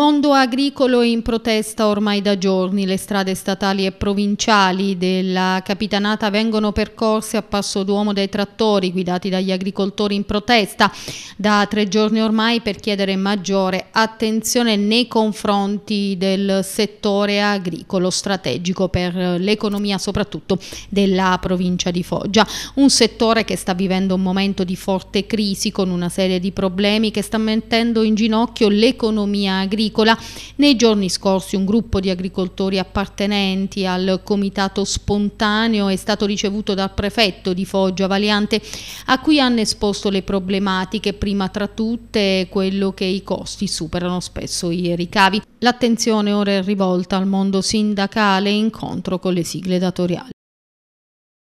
mondo agricolo è in protesta ormai da giorni, le strade statali e provinciali della capitanata vengono percorse a passo d'uomo dai trattori guidati dagli agricoltori in protesta da tre giorni ormai per chiedere maggiore attenzione nei confronti del settore agricolo strategico per l'economia soprattutto della provincia di Foggia, un settore che sta vivendo un momento di forte crisi con una serie di problemi che sta mettendo in ginocchio l'economia agricola agricola. Nei giorni scorsi un gruppo di agricoltori appartenenti al comitato spontaneo è stato ricevuto dal prefetto di Foggia Valiante a cui hanno esposto le problematiche, prima tra tutte quello che i costi superano spesso i ricavi. L'attenzione ora è rivolta al mondo sindacale incontro con le sigle datoriali.